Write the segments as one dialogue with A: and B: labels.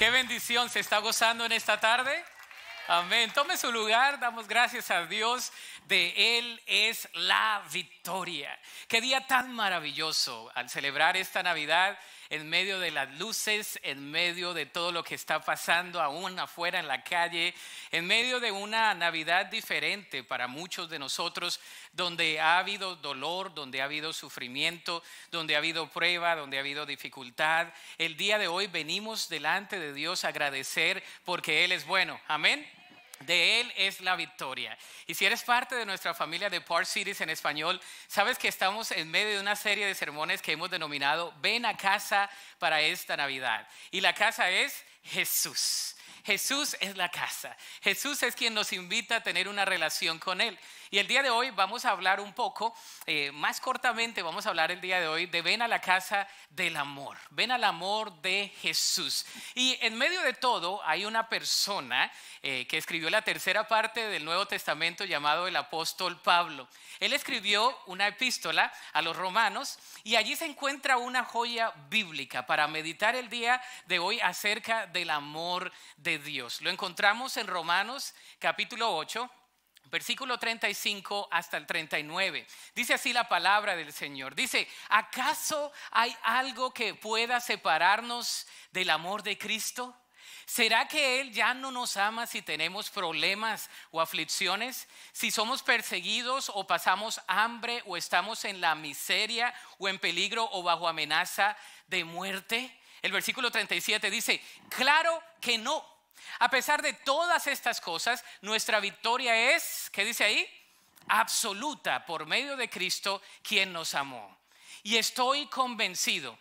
A: Qué bendición se está gozando en esta tarde. Amén. Tome su lugar, damos gracias a Dios, de Él es la victoria. Qué día tan maravilloso al celebrar esta Navidad en medio de las luces, en medio de todo lo que está pasando aún afuera en la calle, en medio de una Navidad diferente para muchos de nosotros, donde ha habido dolor, donde ha habido sufrimiento, donde ha habido prueba, donde ha habido dificultad. El día de hoy venimos delante de Dios a agradecer porque Él es bueno. Amén. De Él es la victoria. Y si eres parte de nuestra familia de Park Cities en español, sabes que estamos en medio de una serie de sermones que hemos denominado Ven a casa para esta Navidad. Y la casa es Jesús. Jesús es la casa. Jesús es quien nos invita a tener una relación con Él. Y el día de hoy vamos a hablar un poco, eh, más cortamente vamos a hablar el día de hoy de ven a la casa del amor, ven al amor de Jesús. Y en medio de todo hay una persona eh, que escribió la tercera parte del Nuevo Testamento llamado el apóstol Pablo. Él escribió una epístola a los romanos y allí se encuentra una joya bíblica para meditar el día de hoy acerca del amor de Dios. Lo encontramos en Romanos capítulo 8, versículo 35 hasta el 39. Dice así la palabra del Señor. Dice, ¿acaso hay algo que pueda separarnos del amor de Cristo? ¿Será que Él ya no nos ama si tenemos problemas o aflicciones? Si somos perseguidos o pasamos hambre o estamos en la miseria o en peligro o bajo amenaza de muerte? El versículo 37 dice, claro que no. A pesar de todas estas cosas, nuestra victoria es, ¿qué dice ahí? Absoluta por medio de Cristo, quien nos amó. Y estoy convencido,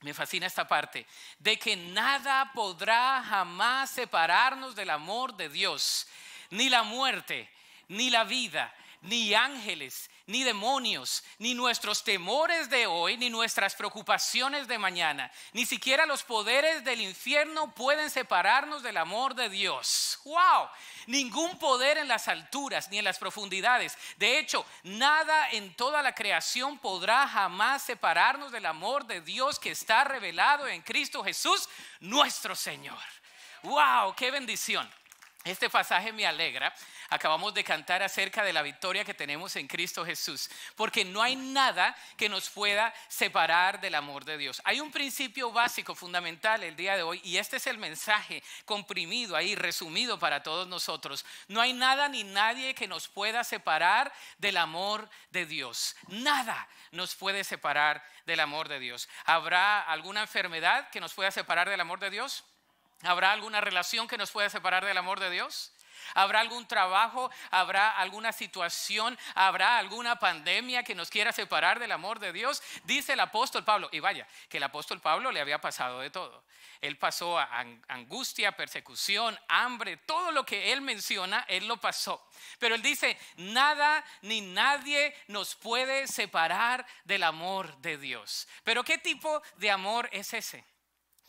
A: me fascina esta parte, de que nada podrá jamás separarnos del amor de Dios, ni la muerte, ni la vida, ni ángeles, ni demonios, ni nuestros temores de hoy, ni nuestras preocupaciones de mañana, ni siquiera los poderes del infierno pueden separarnos del amor de Dios. ¡Wow! Ningún poder en las alturas ni en las profundidades. De hecho, nada en toda la creación podrá jamás separarnos del amor de Dios que está revelado en Cristo Jesús, nuestro Señor. ¡Wow! ¡Qué bendición! Este pasaje me alegra acabamos de cantar acerca de la victoria que tenemos en Cristo Jesús, porque no hay nada que nos pueda separar del amor de Dios. Hay un principio básico, fundamental el día de hoy, y este es el mensaje comprimido ahí, resumido para todos nosotros. No hay nada ni nadie que nos pueda separar del amor de Dios. Nada nos puede separar del amor de Dios. ¿Habrá alguna enfermedad que nos pueda separar del amor de Dios? ¿Habrá alguna relación que nos pueda separar del amor de Dios? ¿Habrá algún trabajo? ¿Habrá alguna situación? ¿Habrá alguna pandemia que nos quiera separar del amor de Dios? Dice el apóstol Pablo. Y vaya, que el apóstol Pablo le había pasado de todo. Él pasó a angustia, persecución, hambre, todo lo que él menciona, él lo pasó. Pero él dice, nada ni nadie nos puede separar del amor de Dios. Pero ¿qué tipo de amor es ese?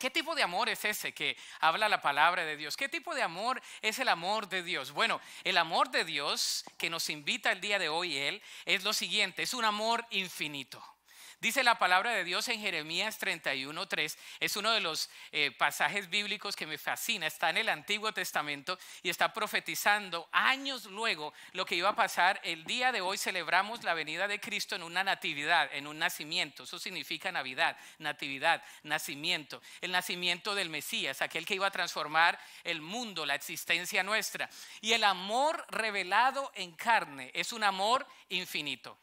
A: ¿Qué tipo de amor es ese que habla la palabra de Dios? ¿Qué tipo de amor es el amor de Dios? Bueno, el amor de Dios que nos invita el día de hoy Él es lo siguiente, es un amor infinito. Dice la palabra de Dios en Jeremías 31.3, es uno de los eh, pasajes bíblicos que me fascina, está en el Antiguo Testamento y está profetizando años luego lo que iba a pasar. El día de hoy celebramos la venida de Cristo en una natividad, en un nacimiento, eso significa Navidad, natividad, nacimiento, el nacimiento del Mesías, aquel que iba a transformar el mundo, la existencia nuestra. Y el amor revelado en carne es un amor infinito.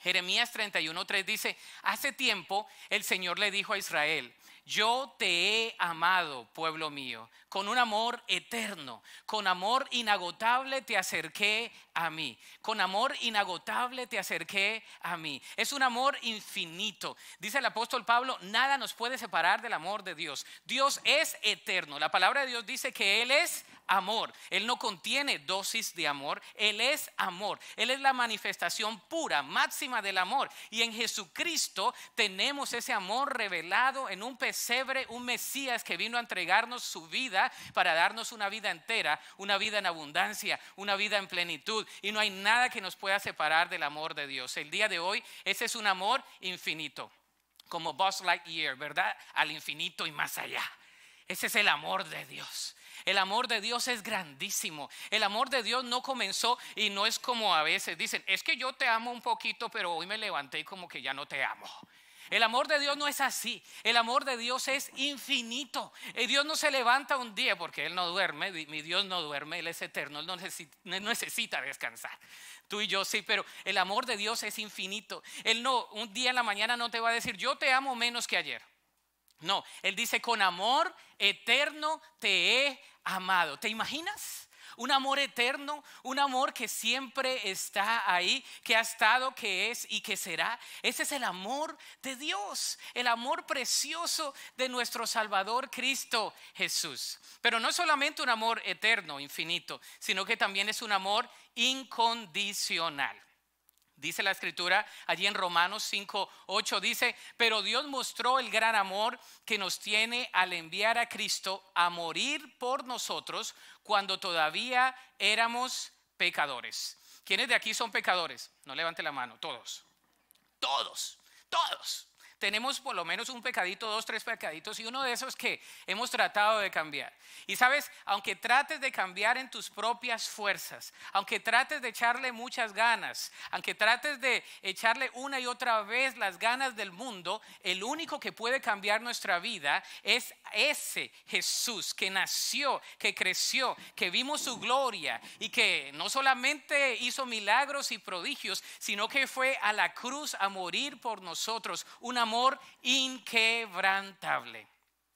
A: Jeremías 31.3 dice, hace tiempo el Señor le dijo a Israel, yo te he amado, pueblo mío, con un amor eterno, con amor inagotable te acerqué a mí, con amor inagotable te acerqué a mí. Es un amor infinito. Dice el apóstol Pablo, nada nos puede separar del amor de Dios. Dios es eterno. La palabra de Dios dice que Él es amor. Él no contiene dosis de amor, Él es amor. Él es la manifestación pura, máxima del amor. Y en Jesucristo tenemos ese amor revelado en un pesebre, un Mesías que vino a entregarnos su vida para darnos una vida entera, una vida en abundancia, una vida en plenitud. Y no hay nada que nos pueda separar del amor de Dios. El día de hoy, ese es un amor infinito como like Lightyear, ¿verdad? Al infinito y más allá. Ese es el amor de Dios. El amor de Dios es grandísimo. El amor de Dios no comenzó y no es como a veces dicen, es que yo te amo un poquito, pero hoy me levanté como que ya no te amo. El amor de Dios no es así. El amor de Dios es infinito. Dios no se levanta un día porque Él no duerme. Mi Dios no duerme, Él es eterno. Él no necesita descansar. Tú y yo sí, pero el amor de Dios es infinito. Él no, un día en la mañana no te va a decir, yo te amo menos que ayer. No, él dice, con amor eterno te he amado. ¿Te imaginas? Un amor eterno, un amor que siempre está ahí, que ha estado, que es y que será. Ese es el amor de Dios, el amor precioso de nuestro Salvador Cristo Jesús. Pero no solamente un amor eterno, infinito, sino que también es un amor incondicional. Dice la escritura allí en Romanos 5, 8, dice, pero Dios mostró el gran amor que nos tiene al enviar a Cristo a morir por nosotros cuando todavía éramos pecadores. ¿Quiénes de aquí son pecadores? No levante la mano, todos. Todos, todos. Tenemos por lo menos un pecadito, dos, tres pecaditos y uno de esos que hemos tratado de cambiar. Y sabes, aunque trates de cambiar en tus propias fuerzas, aunque trates de echarle muchas ganas, aunque trates de echarle una y otra vez las ganas del mundo, el único que puede cambiar nuestra vida es ese Jesús que nació, que creció, que vimos su gloria y que no solamente hizo milagros y prodigios, sino que fue a la cruz a morir por nosotros. Una amor inquebrantable.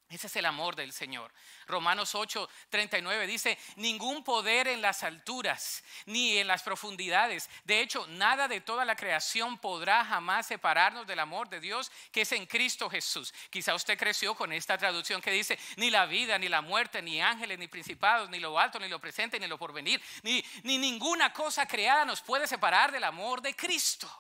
A: Ese es el amor del Señor. Romanos 8:39 dice, ningún poder en las alturas ni en las profundidades. De hecho, nada de toda la creación podrá jamás separarnos del amor de Dios que es en Cristo Jesús. Quizá usted creció con esta traducción que dice, ni la vida, ni la muerte, ni ángeles, ni principados, ni lo alto, ni lo presente, ni lo porvenir, ni ninguna cosa creada nos puede separar del amor de Cristo.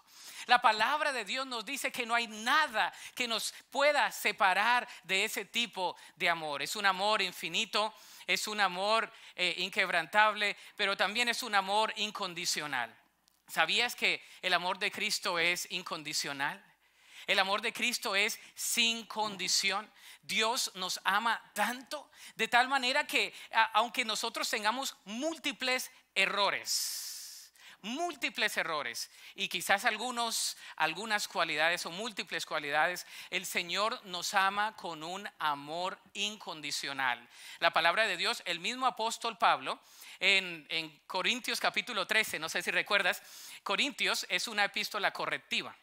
A: La palabra de Dios nos dice que no hay nada que nos pueda separar de ese tipo de amor. Es un amor infinito, es un amor eh, inquebrantable, pero también es un amor incondicional. ¿Sabías que el amor de Cristo es incondicional? El amor de Cristo es sin condición. Dios nos ama tanto, de tal manera que aunque nosotros tengamos múltiples errores, múltiples errores y quizás algunos, algunas cualidades o múltiples cualidades, el Señor nos ama con un amor incondicional. La palabra de Dios, el mismo apóstol Pablo, en, en Corintios capítulo 13, no sé si recuerdas, Corintios es una epístola correctiva.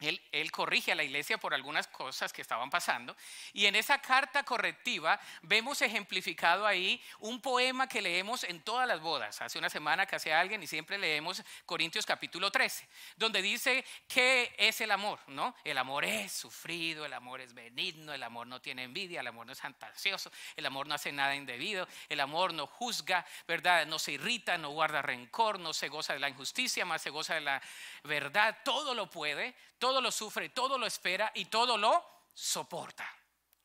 A: Él, corrige a la iglesia por algunas cosas que estaban pasando. Y en esa carta correctiva vemos ejemplificado ahí un poema que leemos en todas las bodas. Hace una semana que hace alguien y siempre leemos Corintios capítulo 13, donde dice qué es el amor, ¿no? El amor es sufrido, el amor es benigno, el amor no tiene envidia, el amor no es fantasioso, el amor no hace nada indebido, el amor no juzga, ¿verdad? No se irrita, no guarda rencor, no se goza de la injusticia, más se goza de la verdad. Todo lo puede. Todo todo lo sufre, todo lo espera y todo lo soporta.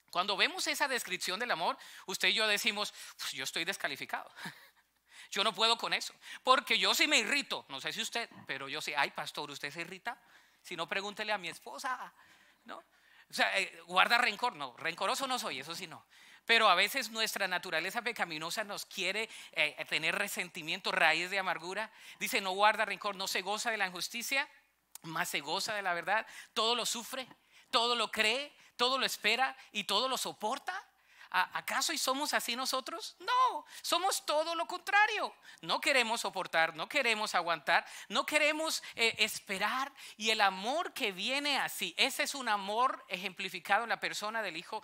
A: Cuando vemos esa descripción del amor, usted y yo decimos, pues yo estoy descalificado. Yo no puedo con eso, porque yo sí me irrito, no sé si usted, pero yo sí, ay pastor, ¿usted se irrita? Si no, pregúntele a mi esposa, ¿no? O sea, eh, guarda rencor, no, rencoroso no soy, eso sí no. Pero a veces nuestra naturaleza pecaminosa nos quiere eh, eh, tener resentimiento, raíz de amargura. Dice, no guarda rencor, no se goza de la injusticia, más se goza de la verdad, todo lo sufre, todo lo cree, todo lo espera y todo lo soporta. ¿Acaso y somos así nosotros? No, somos todo lo contrario. No queremos soportar, no queremos aguantar, no queremos eh, esperar. Y el amor que viene así, ese es un amor ejemplificado en la persona del Hijo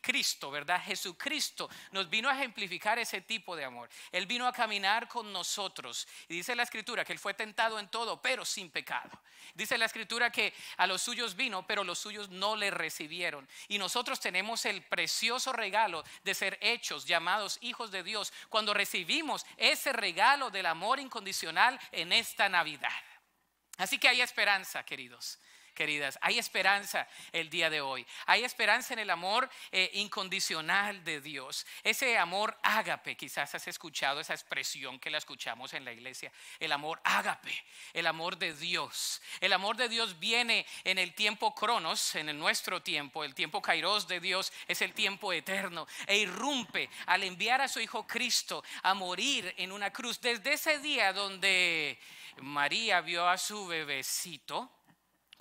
A: Cristo, ¿verdad? Jesucristo nos vino a ejemplificar ese tipo de amor. Él vino a caminar con nosotros. Y dice la Escritura que Él fue tentado en todo, pero sin pecado. Dice la Escritura que a los suyos vino, pero los suyos no le recibieron. Y nosotros tenemos el precioso reino de ser hechos, llamados hijos de Dios, cuando recibimos ese regalo del amor incondicional en esta Navidad. Así que hay esperanza, queridos queridas. Hay esperanza el día de hoy. Hay esperanza en el amor eh, incondicional de Dios. Ese amor ágape, quizás has escuchado esa expresión que la escuchamos en la iglesia. El amor ágape, el amor de Dios. El amor de Dios viene en el tiempo cronos, en el nuestro tiempo. El tiempo kairos de Dios es el tiempo eterno e irrumpe al enviar a su Hijo Cristo a morir en una cruz. Desde ese día donde María vio a su bebecito,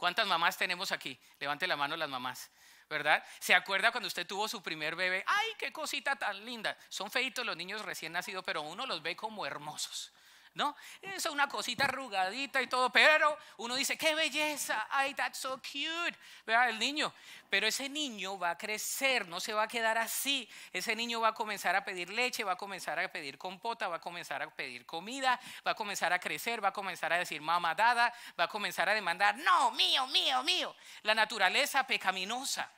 A: ¿Cuántas mamás tenemos aquí? Levante la mano las mamás. ¿Verdad? ¿Se acuerda cuando usted tuvo su primer bebé? ¡Ay, qué cosita tan linda! Son feitos los niños recién nacidos, pero uno los ve como hermosos. ¿no? Eso es una cosita arrugadita y todo, pero uno dice, qué belleza, ay, that's so cute, vea El niño. Pero ese niño va a crecer, no se va a quedar así. Ese niño va a comenzar a pedir leche, va a comenzar a pedir compota, va a comenzar a pedir comida, va a comenzar a crecer, va a comenzar a decir mamá dada, va a comenzar a demandar, no, mío, mío, mío. La naturaleza pecaminosa.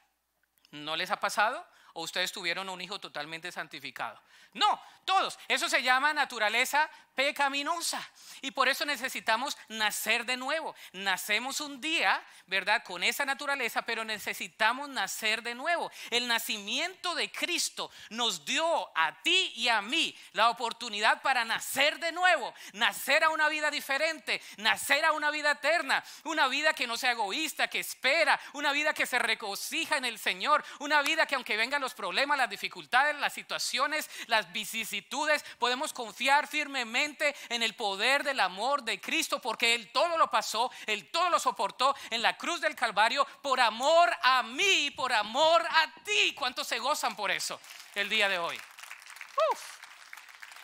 A: ¿No les ha pasado? o ustedes tuvieron un hijo totalmente santificado. No, todos. Eso se llama naturaleza pecaminosa. Y por eso necesitamos nacer de nuevo. Nacemos un día, ¿verdad? Con esa naturaleza, pero necesitamos nacer de nuevo. El nacimiento de Cristo nos dio a ti y a mí la oportunidad para nacer de nuevo, nacer a una vida diferente, nacer a una vida eterna, una vida que no sea egoísta, que espera, una vida que se regocija en el Señor, una vida que aunque vengan los problemas, las dificultades, las situaciones, las vicisitudes, podemos confiar firmemente en el poder del amor de Cristo, porque Él todo lo pasó, Él todo lo soportó en la cruz del Calvario por amor a mí, por amor a ti. ¿Cuántos se gozan por eso el día de hoy?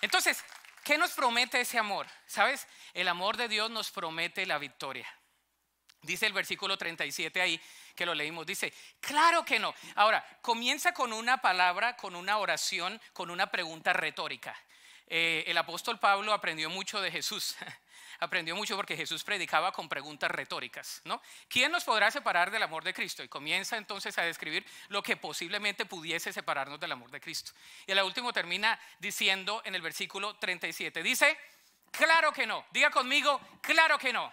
A: Entonces, ¿qué nos promete ese amor? ¿Sabes? El amor de Dios nos promete la victoria. Dice el versículo 37 ahí que lo leímos. Dice, claro que no. Ahora, comienza con una palabra, con una oración, con una pregunta retórica. Eh, el apóstol Pablo aprendió mucho de Jesús. aprendió mucho porque Jesús predicaba con preguntas retóricas, ¿no? ¿Quién nos podrá separar del amor de Cristo? Y comienza entonces a describir lo que posiblemente pudiese separarnos del amor de Cristo. Y el último termina diciendo en el versículo 37, dice, claro que no. Diga conmigo, claro que no.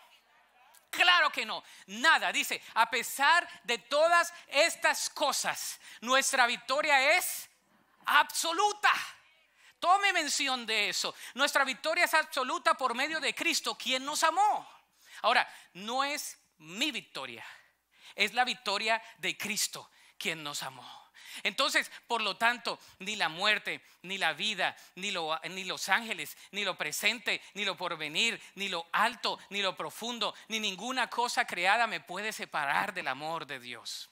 A: Claro que no, nada. Dice, a pesar de todas estas cosas, nuestra victoria es absoluta. Tome mención de eso. Nuestra victoria es absoluta por medio de Cristo, quien nos amó. Ahora, no es mi victoria, es la victoria de Cristo, quien nos amó. Entonces, por lo tanto, ni la muerte, ni la vida, ni, los ángeles, ni lo presente, ni lo porvenir, ni lo alto, ni lo profundo, ni ninguna cosa creada me puede separar del amor de Dios.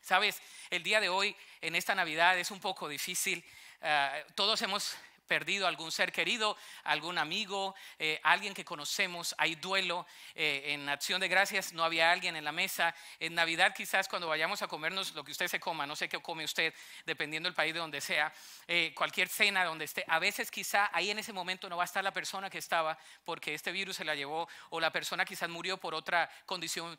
A: Sabes, el día de hoy, en esta Navidad, es un poco difícil. Eh, todos hemos perdido algún ser querido, algún amigo, eh, alguien que conocemos, hay duelo. Eh, en acción de gracias no había alguien en la mesa. En Navidad quizás cuando vayamos a comernos lo que usted se coma, no sé qué come usted, dependiendo del país de donde sea, eh, cualquier cena donde esté, a veces quizá ahí en ese momento no va a estar la persona que estaba porque este virus se la llevó o la persona quizás murió por otra condición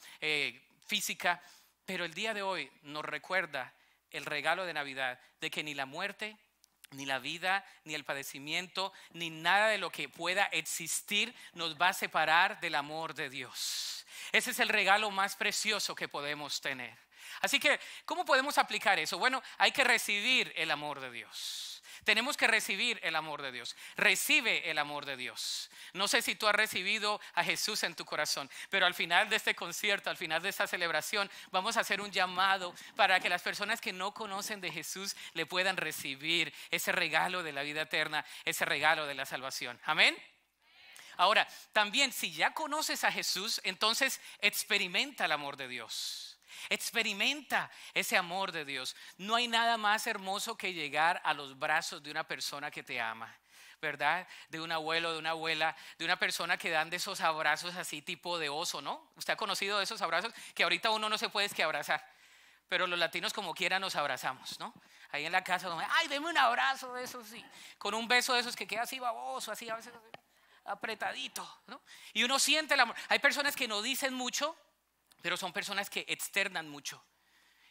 A: física. Pero el día de hoy nos recuerda el regalo de Navidad de que ni la muerte ni la vida, ni el padecimiento, ni nada de lo que pueda existir nos va a separar del amor de Dios. Ese es el regalo más precioso que podemos tener. Así que, ¿cómo podemos aplicar eso? Bueno, hay que recibir el amor de Dios. Tenemos que recibir el amor de Dios. Recibe el amor de Dios. No sé si tú has recibido a Jesús en tu corazón, pero al final de este concierto, al final de esta celebración, vamos a hacer un llamado para que las personas que no conocen de Jesús le puedan recibir ese regalo de la vida eterna, ese regalo de la salvación. Amén. Ahora, también si ya conoces a Jesús, entonces experimenta el amor de Dios. Experimenta ese amor de Dios. No hay nada más hermoso que llegar a los brazos de una persona que te ama. ¿verdad? De un abuelo, de una abuela, de una persona que dan de esos abrazos así tipo de oso, ¿no? Usted ha conocido de esos abrazos que ahorita uno no se puede es que abrazar, pero los latinos como quiera nos abrazamos, ¿no? Ahí en la casa, ay, deme un abrazo de esos, sí, con un beso de esos que queda así baboso, así a veces apretadito, ¿no? Y uno siente el amor. Hay personas que no dicen mucho, pero son personas que externan mucho.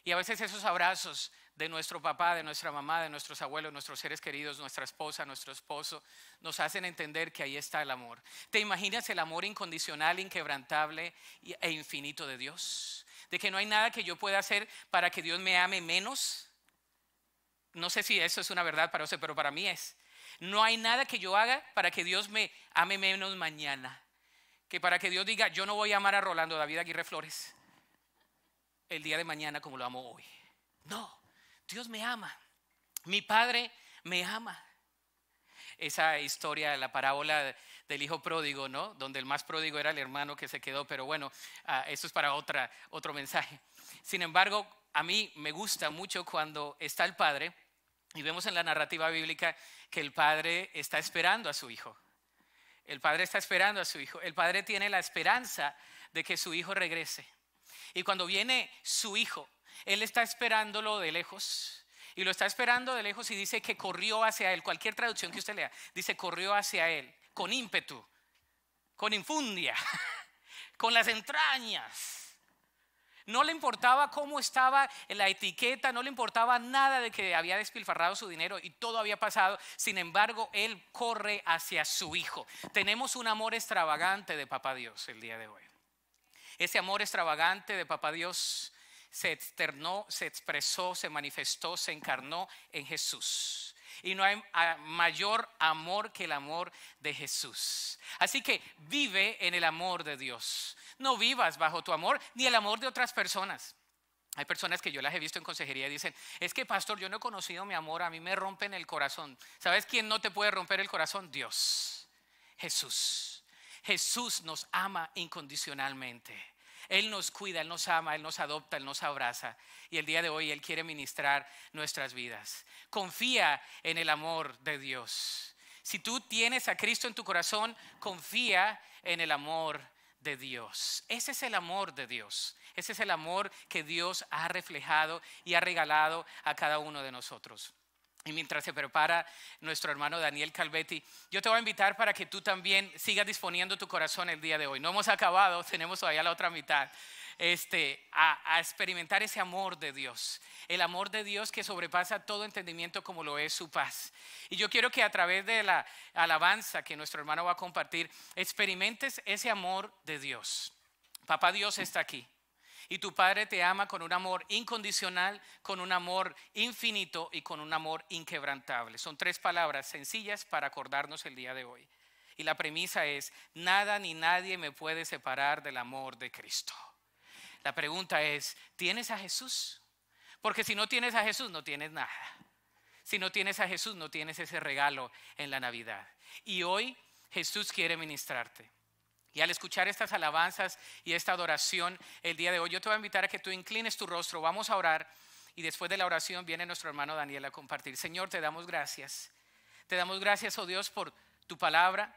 A: Y a veces esos abrazos de nuestro papá, de nuestra mamá, de nuestros abuelos, nuestros seres queridos, nuestra esposa, nuestro esposo, nos hacen entender que ahí está el amor. ¿Te imaginas el amor incondicional, inquebrantable e infinito de Dios? De que no hay nada que yo pueda hacer para que Dios me ame menos. No sé si eso es una verdad para usted, pero para mí es. No hay nada que yo haga para que Dios me ame menos mañana que para que Dios diga, yo no voy a amar a Rolando David Aguirre Flores el día de mañana como lo amo hoy. No, Dios me ama. Mi padre me ama. Esa historia, la parábola del hijo pródigo, ¿no? Donde el más pródigo era el hermano que se quedó, pero bueno, ah, eso es para otra, otro mensaje. Sin embargo, a mí me gusta mucho cuando está el padre y vemos en la narrativa bíblica que el padre está esperando a su hijo. El padre está esperando a su hijo. El padre tiene la esperanza de que su hijo regrese. Y cuando viene su hijo, él está esperándolo de lejos. Y lo está esperando de lejos y dice que corrió hacia él. Cualquier traducción que usted lea, dice corrió hacia él con ímpetu, con infundia, con las entrañas. No le importaba cómo estaba la etiqueta, no le importaba nada de que había despilfarrado su dinero y todo había pasado. Sin embargo, él corre hacia su hijo. Tenemos un amor extravagante de Papá Dios el día de hoy. Ese amor extravagante de Papá Dios se externó, se expresó, se manifestó, se encarnó en Jesús. Y no hay ah, mayor amor que el amor de Jesús. Así que vive en el amor de Dios. No vivas bajo tu amor ni el amor de otras personas. Hay personas que yo las he visto en consejería y dicen, es que pastor, yo no he conocido mi amor, a mí me rompen el corazón. ¿Sabes quién no te puede romper el corazón? Dios, Jesús. Jesús nos ama incondicionalmente. Él nos cuida, Él nos ama, Él nos adopta, Él nos abraza. Y el día de hoy Él quiere ministrar nuestras vidas. Confía en el amor de Dios. Si tú tienes a Cristo en tu corazón, confía en el amor de Dios. Ese es el amor de Dios. Ese es el amor que Dios ha reflejado y ha regalado a cada uno de nosotros. Y mientras se prepara nuestro hermano Daniel Calvetti, yo te voy a invitar para que tú también sigas disponiendo tu corazón el día de hoy. No hemos acabado, tenemos todavía la otra mitad. Este, a, a, experimentar ese amor de Dios, el amor de Dios que sobrepasa todo entendimiento como lo es su paz. Y yo quiero que a través de la alabanza que nuestro hermano va a compartir, experimentes ese amor de Dios. Papá Dios está aquí. Y tu Padre te ama con un amor incondicional, con un amor infinito y con un amor inquebrantable. Son tres palabras sencillas para acordarnos el día de hoy. Y la premisa es, nada ni nadie me puede separar del amor de Cristo. La pregunta es, ¿tienes a Jesús? Porque si no tienes a Jesús, no tienes nada. Si no tienes a Jesús, no tienes ese regalo en la Navidad. Y hoy Jesús quiere ministrarte. Y al escuchar estas alabanzas y esta adoración el día de hoy, yo te voy a invitar a que tú inclines tu rostro, vamos a orar y después de la oración viene nuestro hermano Daniel a compartir. Señor, te damos gracias. Te damos gracias, oh Dios, por tu palabra.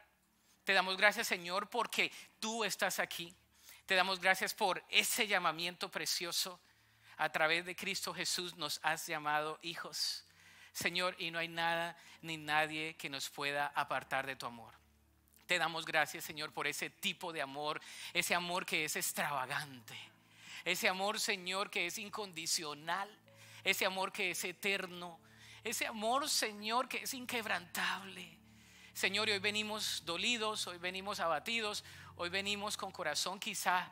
A: Te damos gracias, Señor, porque tú estás aquí. Te damos gracias por ese llamamiento precioso. A través de Cristo Jesús nos has llamado hijos. Señor, y no hay nada ni nadie que nos pueda apartar de tu amor. Te damos gracias, Señor, por ese tipo de amor, ese amor que es extravagante, ese amor, Señor, que es incondicional, ese amor que es eterno, ese amor, Señor, que es inquebrantable. Señor, hoy venimos dolidos, hoy venimos abatidos, hoy venimos con corazón quizá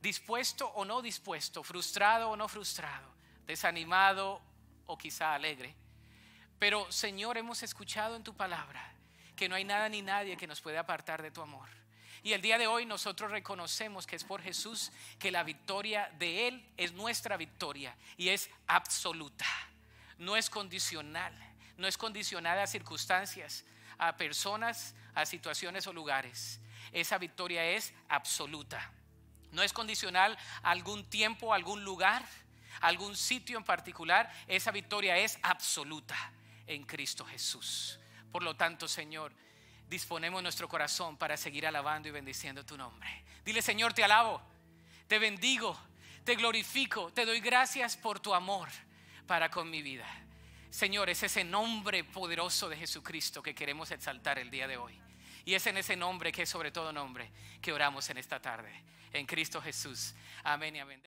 A: dispuesto o no dispuesto, frustrado o no frustrado, desanimado o quizá alegre. Pero Señor, hemos escuchado en tu palabra que no hay nada ni nadie que nos pueda apartar de tu amor. Y el día de hoy nosotros reconocemos que es por Jesús que la victoria de Él es nuestra victoria y es absoluta, no es condicional, no es condicionada a circunstancias, a personas, a situaciones o lugares. Esa victoria es absoluta, no es condicional a algún tiempo, algún lugar, algún sitio en particular. Esa victoria es absoluta en Cristo Jesús. Por lo tanto, Señor, disponemos nuestro corazón para seguir alabando y bendiciendo tu nombre. Dile, Señor, te alabo, te bendigo, te glorifico, te doy gracias por tu amor para con mi vida. Señor, es ese nombre poderoso de Jesucristo que queremos exaltar el día de hoy. Y es en ese nombre que es sobre todo nombre que oramos en esta tarde. En Cristo Jesús. Amén y amén.